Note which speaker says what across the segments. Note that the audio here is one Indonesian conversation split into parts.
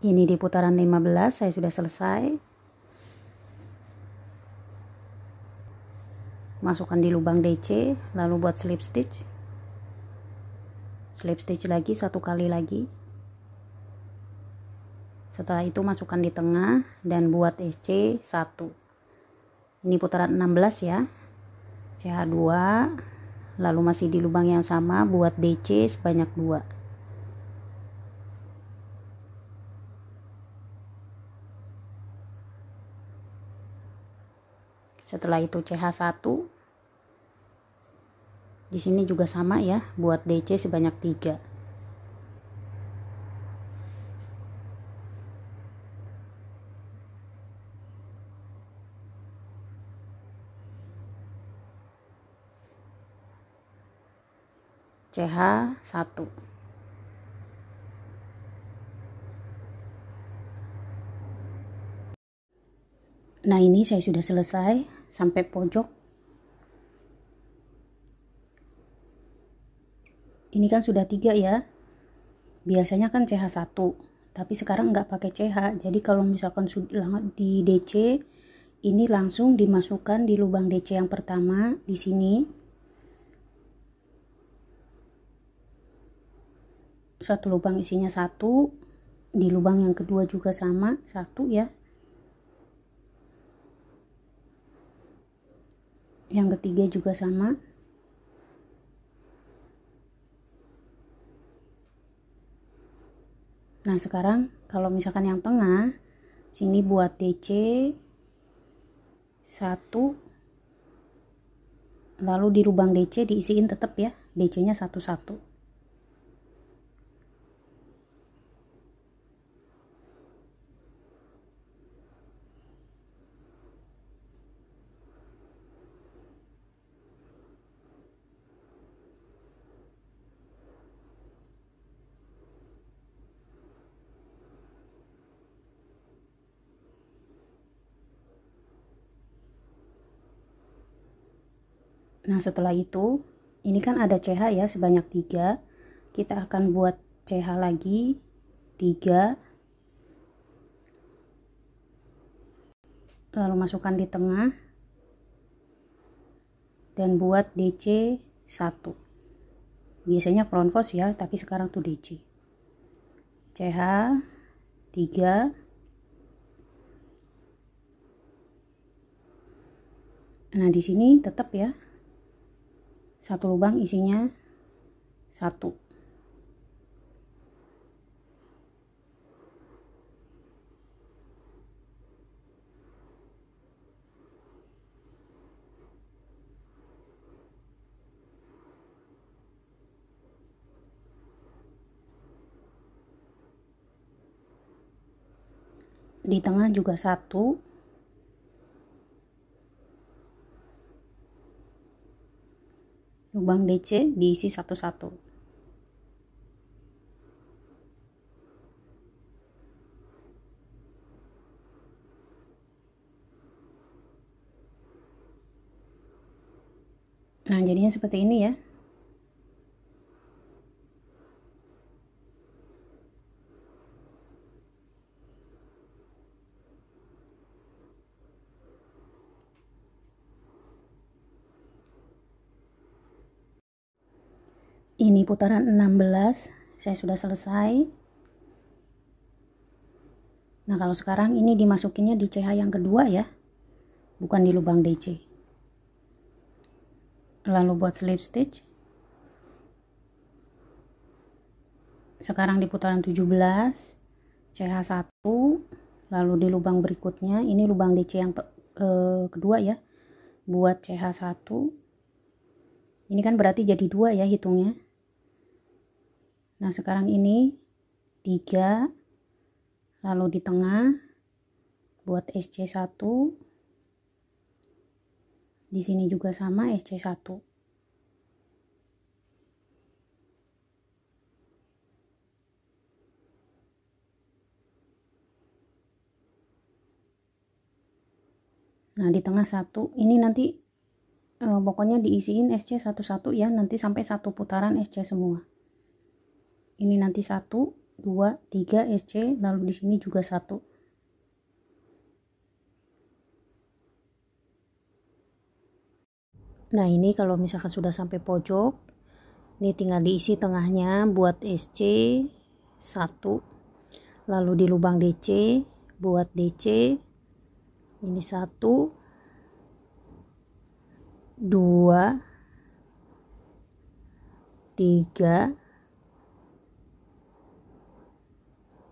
Speaker 1: Ini di putaran 15 saya sudah selesai. Masukkan di lubang DC, lalu buat slip stitch. Slip stitch lagi satu kali lagi. Setelah itu masukkan di tengah dan buat SC 1. Ini putaran 16 ya. CH2 lalu masih di lubang yang sama buat DC sebanyak 2. setelah itu CH1 di sini juga sama ya buat DC sebanyak 3 CH1 Nah ini saya sudah selesai sampai pojok ini kan sudah tiga ya biasanya kan CH1 tapi sekarang nggak pakai CH jadi kalau misalkan di DC ini langsung dimasukkan di lubang DC yang pertama di sini satu lubang isinya satu di lubang yang kedua juga sama satu ya yang ketiga juga sama nah sekarang kalau misalkan yang tengah sini buat DC 1 lalu di lubang DC diisiin tetap ya DC nya 11 Nah, setelah itu, ini kan ada CH ya sebanyak 3. Kita akan buat CH lagi tiga, Lalu masukkan di tengah dan buat DC 1. Biasanya front post ya, tapi sekarang tuh DC. CH 3 Nah, di sini tetap ya satu lubang isinya satu di tengah juga satu lubang DC diisi satu-satu. Nah, jadinya seperti ini ya. ini putaran 16 saya sudah selesai nah kalau sekarang ini dimasukinnya di CH yang kedua ya bukan di lubang DC lalu buat slip stitch sekarang di putaran 17 CH1 lalu di lubang berikutnya ini lubang DC yang eh, kedua ya buat CH1 ini kan berarti jadi dua ya hitungnya nah sekarang ini 3 lalu di tengah buat SC1 di sini juga sama SC1 Nah, di tengah satu ini nanti eh, pokoknya diisiin SC11 ya, nanti sampai satu putaran SC semua ini nanti 1 2 3 SC lalu di sini juga 1 Nah ini kalau misalkan sudah sampai pojok ini tinggal diisi tengahnya buat SC 1 lalu di lubang DC buat DC ini 1 2 3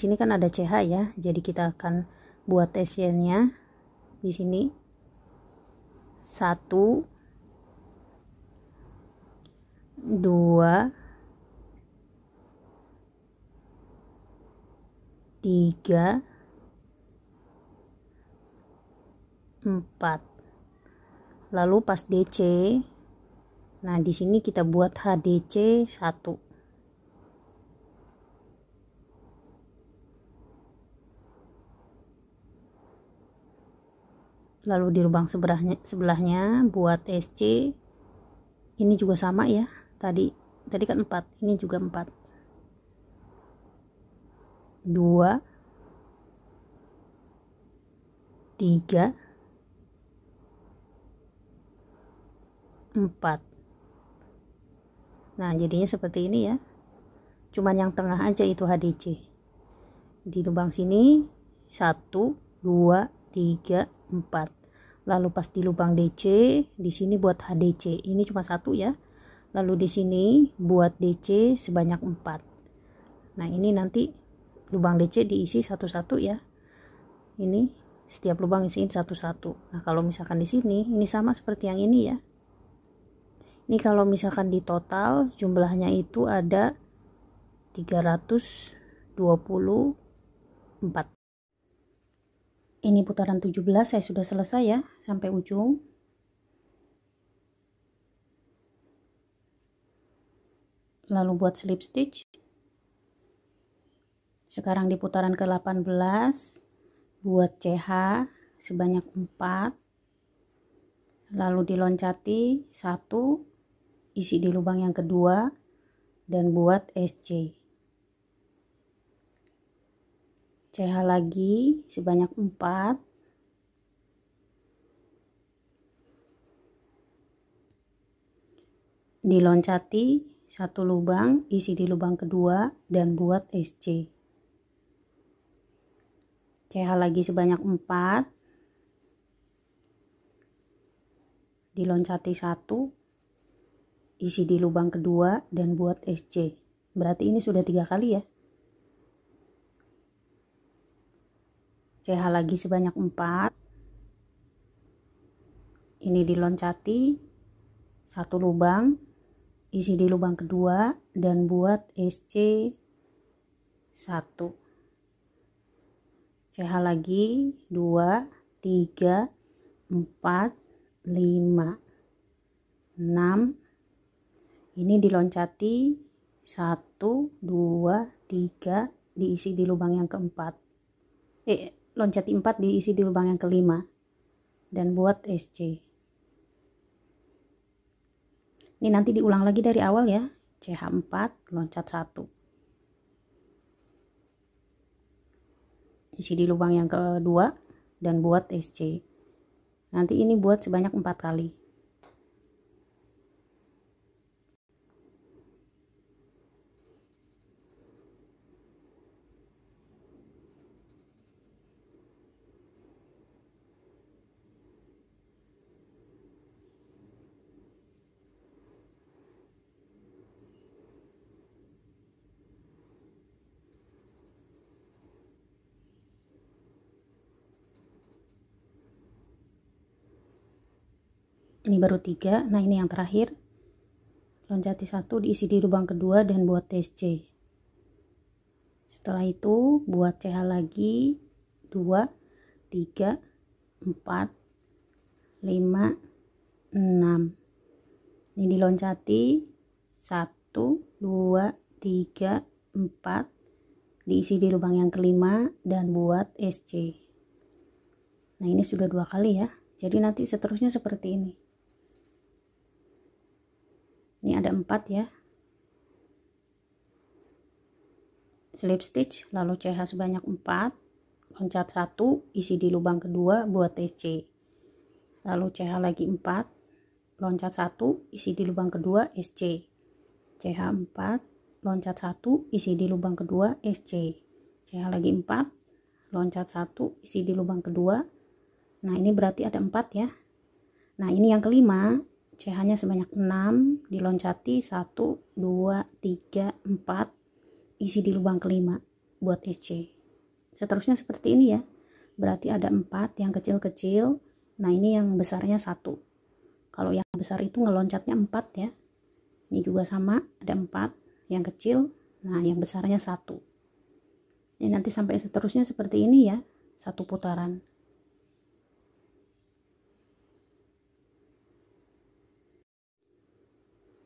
Speaker 1: sini kan ada CH ya jadi kita akan buat esyennya di sini satu dua tiga empat lalu pas DC nah di sini kita buat HDC satu lalu di lubang sebelahnya sebelahnya buat SC ini juga sama ya tadi tadi kan 4 ini juga 4 2 3 4 nah jadinya seperti ini ya cuman yang tengah aja itu HDC di lubang sini 1 2 3 4 lalu pas di lubang DC di sini buat HDC ini cuma satu ya lalu di sini buat DC sebanyak empat. nah ini nanti lubang DC diisi satu-satu ya ini setiap lubang isi satu-satu nah kalau misalkan di sini ini sama seperti yang ini ya ini kalau misalkan di total jumlahnya itu ada 324 ini putaran 17 saya sudah selesai ya sampai ujung lalu buat slip stitch sekarang di putaran ke 18 buat CH sebanyak 4 lalu diloncati 1 isi di lubang yang kedua dan buat SC CH lagi sebanyak 4 diloncati satu lubang isi di lubang kedua dan buat SC CH lagi sebanyak 4 diloncati satu isi di lubang kedua dan buat SC berarti ini sudah tiga kali ya CH lagi sebanyak 4 ini diloncati satu lubang isi di lubang kedua dan buat SC 1 CH lagi 2 3 4 5 6 ini diloncati 1 2 3 diisi di lubang yang keempat eh loncati 4 diisi di lubang yang kelima dan buat SC ini nanti diulang lagi dari awal ya CH4 loncat 1 isi di lubang yang kedua dan buat SC nanti ini buat sebanyak 4 kali baru tiga nah ini yang terakhir loncati satu diisi di lubang kedua dan buat TSC setelah itu buat CH lagi dua, tiga, empat, lima, enam. ini diloncati 1 2 3 4 diisi di lubang yang kelima dan buat SC nah ini sudah dua kali ya jadi nanti seterusnya seperti ini ini ada empat ya slip stitch lalu CH sebanyak empat, loncat satu, isi di lubang kedua buat TC lalu CH lagi empat, loncat satu, isi di lubang kedua SC CH empat, loncat satu, isi di lubang kedua SC CH lagi empat, loncat satu, isi di lubang kedua nah ini berarti ada empat ya nah ini yang kelima CH nya sebanyak 6 diloncati 1, 2, 3, 4 isi di lubang kelima buat EC seterusnya seperti ini ya berarti ada 4 yang kecil-kecil nah ini yang besarnya 1 kalau yang besar itu ngeloncatnya 4 ya ini juga sama ada 4 yang kecil nah yang besarnya 1 ini nanti sampai seterusnya seperti ini ya satu putaran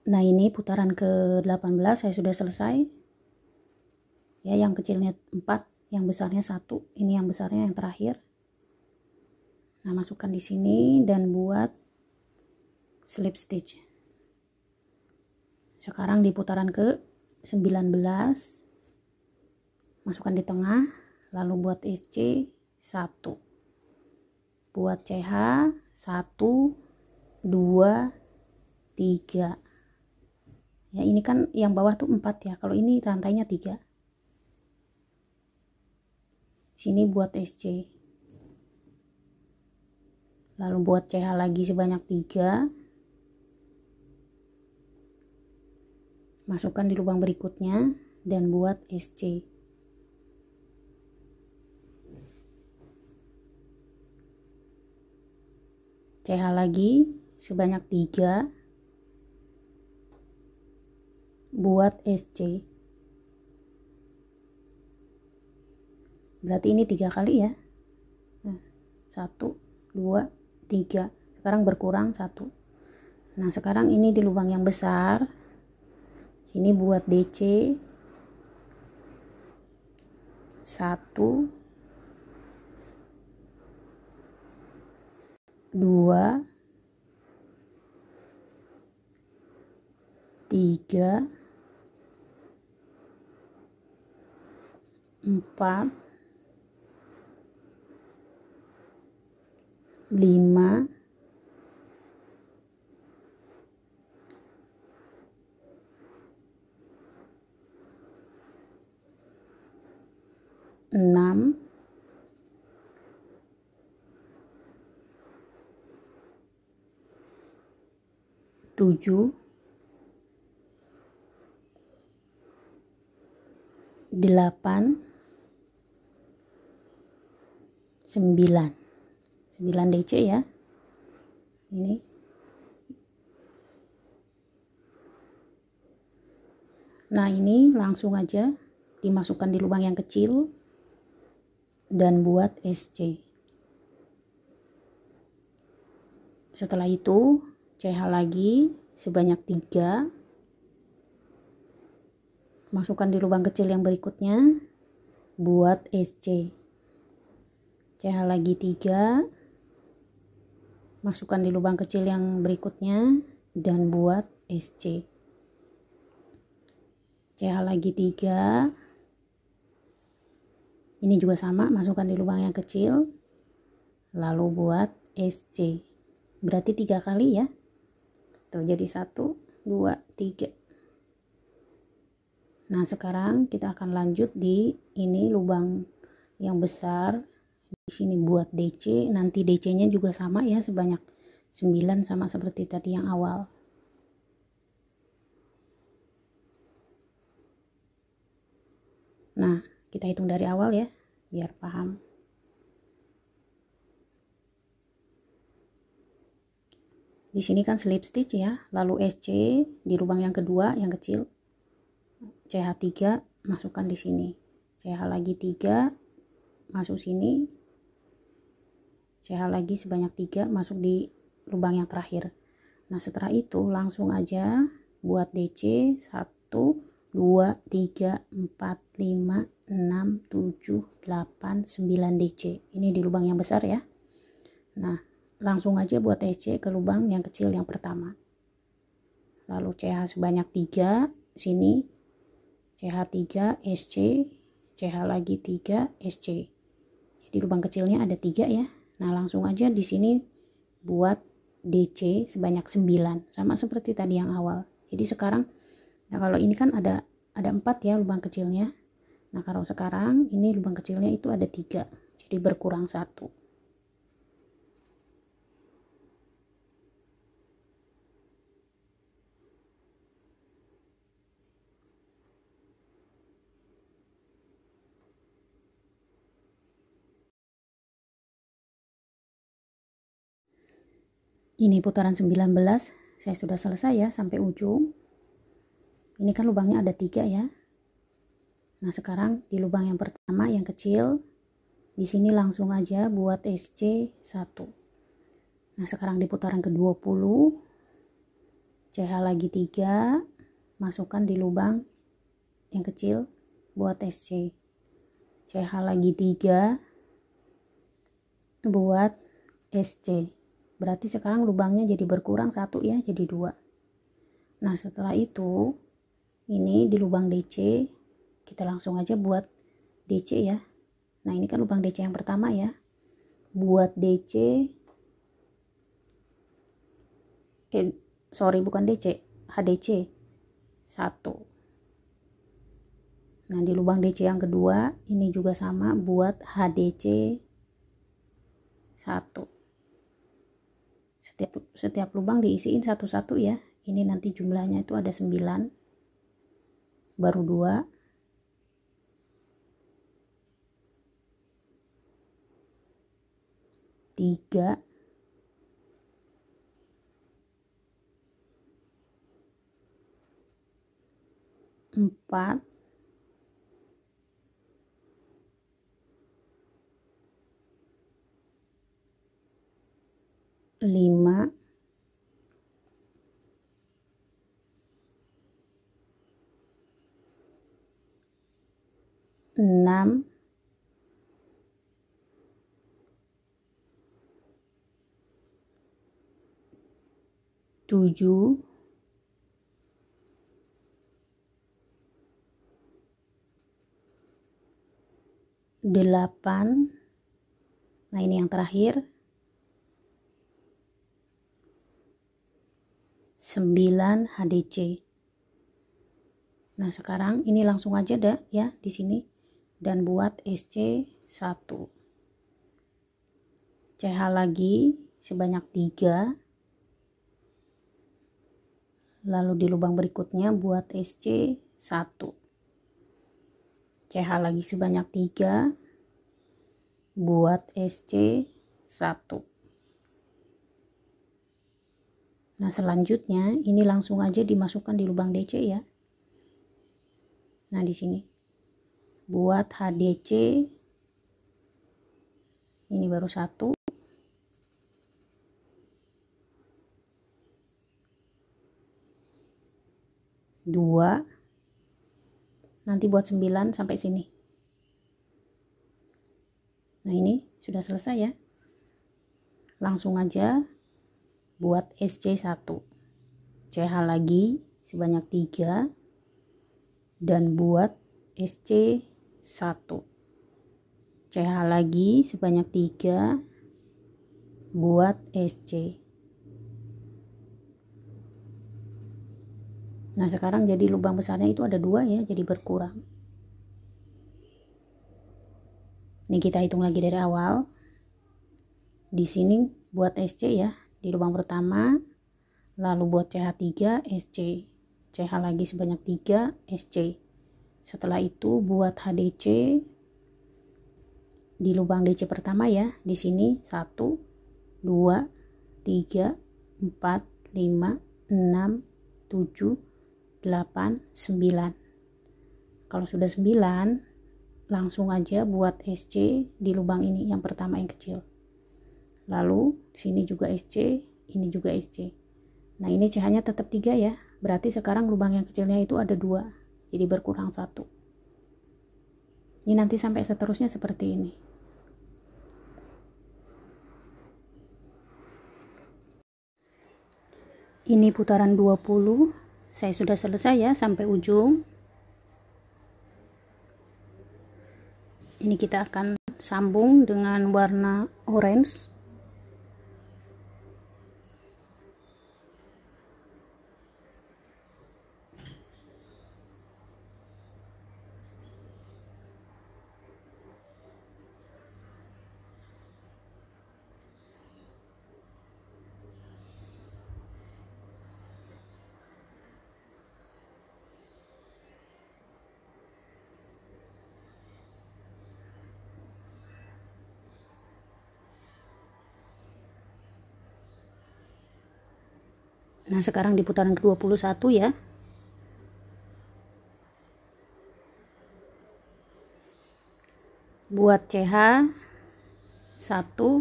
Speaker 1: Nah ini putaran ke-18 saya sudah selesai. Ya yang kecilnya 4, yang besarnya 1, ini yang besarnya yang terakhir. Nah masukkan di sini dan buat slip stitch. Sekarang di putaran ke-19 masukkan di tengah lalu buat IC 1. Buat CH 1 2 3 ya ini kan yang bawah tuh 4 ya kalau ini rantainya 3 sini buat SC lalu buat CH lagi sebanyak 3 masukkan di lubang berikutnya dan buat SC CH lagi sebanyak 3 buat SC berarti ini tiga kali ya hmm, satu dua tiga sekarang berkurang satu nah sekarang ini di lubang yang besar sini buat DC satu dua tiga empat lima enam tujuh delapan 9 9 DC ya ini nah ini langsung aja dimasukkan di lubang yang kecil dan buat SC setelah itu CH lagi sebanyak 3 masukkan di lubang kecil yang berikutnya buat SC CH lagi tiga, masukkan di lubang kecil yang berikutnya dan buat SC CH lagi tiga, ini juga sama masukkan di lubang yang kecil lalu buat SC berarti tiga kali ya tuh jadi satu dua tiga. Nah, sekarang kita akan lanjut di ini lubang yang besar di sini buat DC nanti DC nya juga sama ya sebanyak 9 sama seperti tadi yang awal nah kita hitung dari awal ya biar paham di sini kan slip stitch ya lalu SC di lubang yang kedua yang kecil CH3 masukkan di sini CH lagi 3 masuk sini CH lagi sebanyak 3 masuk di lubang yang terakhir nah setelah itu langsung aja buat DC 1 2 3 4 5 6 7 8 9 DC ini di lubang yang besar ya nah langsung aja buat DC ke lubang yang kecil yang pertama lalu CH sebanyak 3 sini CH3 SC CH lagi 3 SC jadi lubang kecilnya ada 3 ya Nah, langsung aja di sini buat DC sebanyak 9 sama seperti tadi yang awal. Jadi sekarang nah kalau ini kan ada ada 4 ya lubang kecilnya. Nah, kalau sekarang ini lubang kecilnya itu ada 3. Jadi berkurang 1. ini putaran 19 saya sudah selesai ya sampai ujung ini kan lubangnya ada tiga ya nah sekarang di lubang yang pertama yang kecil di sini langsung aja buat SC1 nah sekarang di putaran ke 20 CH lagi 3 masukkan di lubang yang kecil buat SC CH lagi 3 buat SC berarti sekarang lubangnya jadi berkurang satu ya jadi dua nah setelah itu ini di lubang DC kita langsung aja buat DC ya nah ini kan lubang DC yang pertama ya buat DC eh sorry bukan DC HDC satu. nah di lubang DC yang kedua ini juga sama buat HDC satu setiap setiap lubang diisiin satu-satu ya ini nanti jumlahnya itu ada 9 baru dua tiga empat lima enam tujuh delapan nah ini yang terakhir 9 HDC. Nah, sekarang ini langsung aja dah ya di sini dan buat SC 1. CH lagi sebanyak 3. Lalu di lubang berikutnya buat SC 1. CH lagi sebanyak 3. Buat SC 1. Nah selanjutnya ini langsung aja dimasukkan di lubang DC ya. Nah di sini buat HDC ini baru satu. dua nanti buat sembilan sampai sini nah ini sudah selesai ya langsung aja buat SC1 CH lagi sebanyak 3 dan buat SC1 CH lagi sebanyak 3 buat SC nah sekarang jadi lubang besarnya itu ada dua ya jadi berkurang ini kita hitung lagi dari awal di sini buat SC ya di lubang pertama lalu buat CH3 SC CH lagi sebanyak 3 SC setelah itu buat HDC di lubang DC pertama ya di sini 1 2 3 4 5 6 7 8 9 kalau sudah 9 langsung aja buat SC di lubang ini yang pertama yang kecil lalu sini juga SC ini juga SC nah ini CH nya tetap 3 ya berarti sekarang lubang yang kecilnya itu ada dua jadi berkurang satu ini nanti sampai seterusnya seperti ini ini putaran 20 saya sudah selesai ya sampai ujung ini kita akan sambung dengan warna orange Nah, sekarang di putaran ke-21 ya. Buat CH 1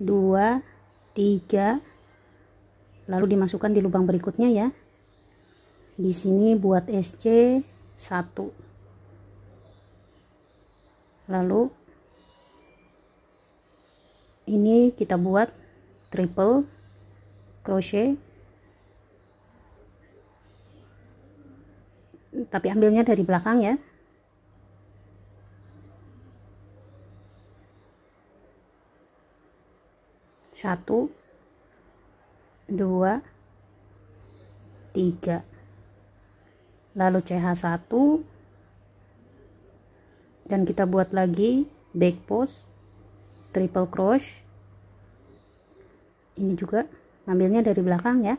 Speaker 1: 2 3 lalu dimasukkan di lubang berikutnya ya. Di sini buat SC 1. Lalu ini kita buat triple crochet tapi ambilnya dari belakang ya satu dua tiga lalu CH1 dan kita buat lagi back post triple crochet ini juga ambilnya dari belakang ya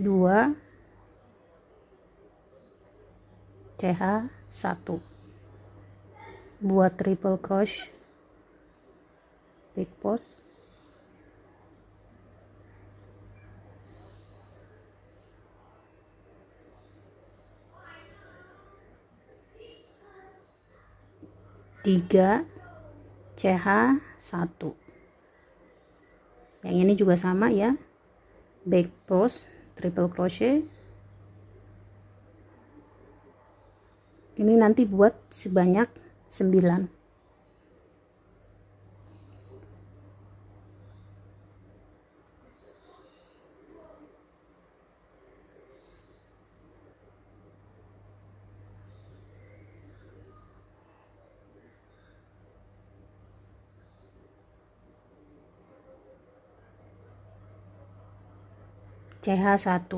Speaker 1: 2 CH 1 buat triple crochet big post tiga CH 1 yang ini juga sama ya back post triple crochet ini nanti buat sebanyak 9 CH1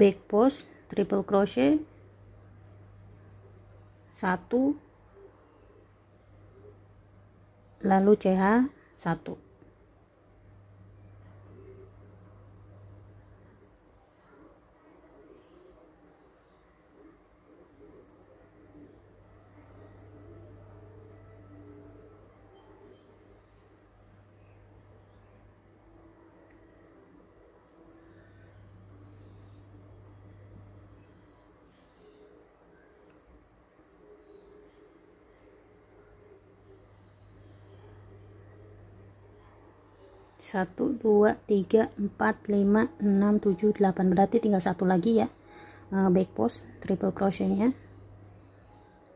Speaker 1: back post triple crochet 1 lalu CH 1 1 2 3 4 5 6 7 8 berarti tinggal satu lagi ya eh, back post triple crochetnya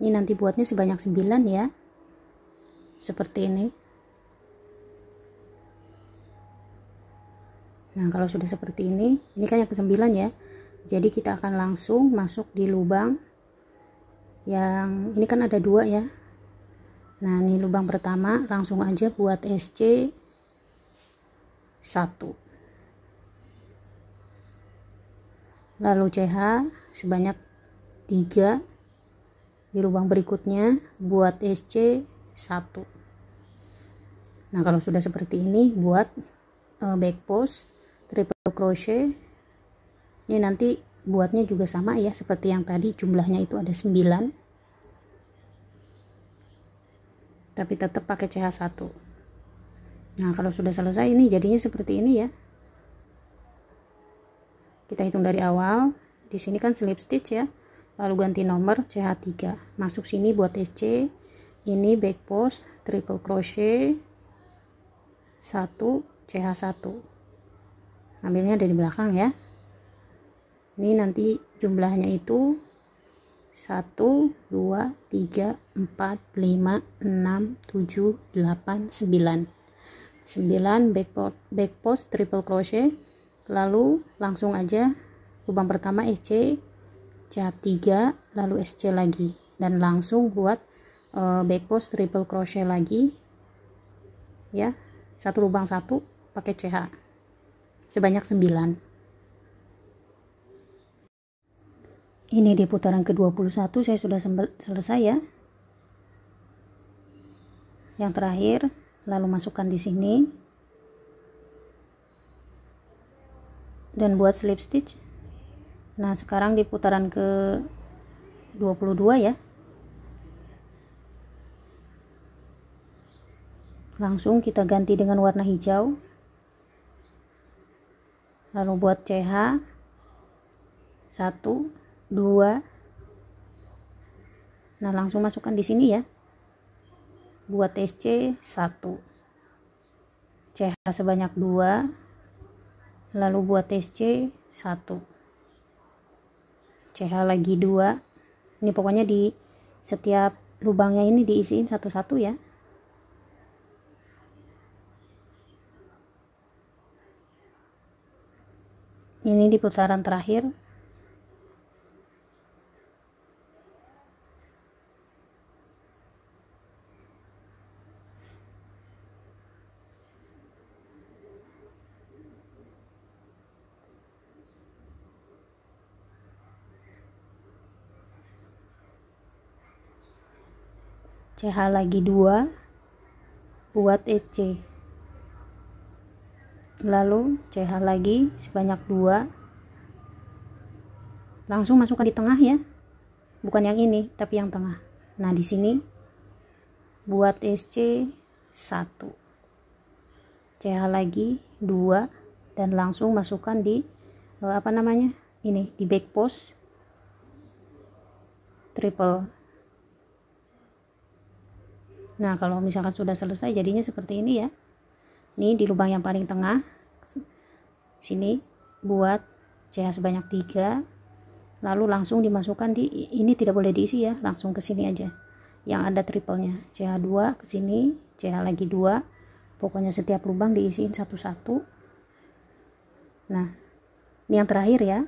Speaker 1: ini nanti buatnya sebanyak 9 ya seperti ini nah kalau sudah seperti ini ini kan yang ke 9 ya jadi kita akan langsung masuk di lubang yang ini kan ada dua ya nah ini lubang pertama langsung aja buat SC 1 lalu CH sebanyak 3 di lubang berikutnya buat SC 1 nah kalau sudah seperti ini buat uh, back post triple crochet ini nanti buatnya juga sama ya seperti yang tadi jumlahnya itu ada 9 tapi tetap pakai CH1 Nah, kalau sudah selesai ini jadinya seperti ini ya. Kita hitung dari awal. Di sini kan slip stitch ya. Lalu ganti nomor CH3. Masuk sini buat SC. Ini back post, triple crochet 1 CH1. Ambilnya dari belakang ya. Ini nanti jumlahnya itu 1 2 3 4 5 6 7 8 9. 9 back, post, back post triple crochet lalu langsung aja lubang pertama SC jahat 3 lalu SC lagi dan langsung buat uh, back post triple crochet lagi ya satu lubang satu pakai CH sebanyak 9 ini di putaran ke-21 saya sudah selesai ya yang terakhir lalu masukkan di sini dan buat slip stitch nah sekarang di putaran ke 22 ya langsung kita ganti dengan warna hijau lalu buat CH 1 2 nah langsung masukkan di sini ya buat TSC 1 CH sebanyak 2 lalu buat TSC 1 CH lagi 2 ini pokoknya di setiap lubangnya ini diisiin satu-satu ya ini di putaran terakhir CH lagi 2 buat SC, lalu CH lagi sebanyak 2 langsung masukkan di tengah ya bukan yang ini tapi yang tengah nah di sini buat SC 1 CH lagi 2 dan langsung masukkan di eh, apa namanya ini di back post triple nah kalau misalkan sudah selesai jadinya seperti ini ya ini di lubang yang paling tengah sini buat CH sebanyak 3 lalu langsung dimasukkan di ini tidak boleh diisi ya langsung ke sini aja yang ada triplenya CH2 ke sini CH lagi dua, pokoknya setiap lubang diisiin satu-satu nah ini yang terakhir ya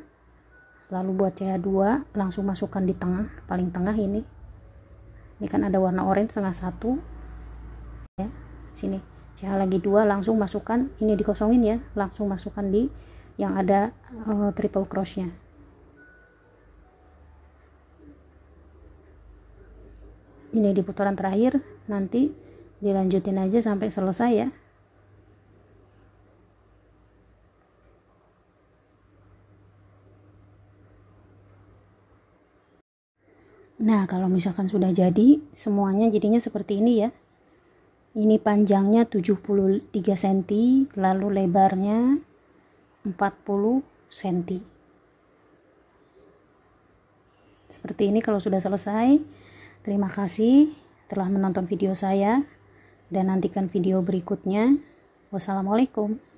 Speaker 1: lalu buat CH2 langsung masukkan di tengah paling tengah ini ini kan ada warna orange setengah satu ya sini CH lagi dua langsung masukkan ini dikosongin ya langsung masukkan di yang ada uh, triple crossnya ini di putaran terakhir nanti dilanjutin aja sampai selesai ya Nah, kalau misalkan sudah jadi, semuanya jadinya seperti ini ya. Ini panjangnya 73 cm, lalu lebarnya 40 cm. Seperti ini kalau sudah selesai. Terima kasih telah menonton video saya dan nantikan video berikutnya. Wassalamualaikum.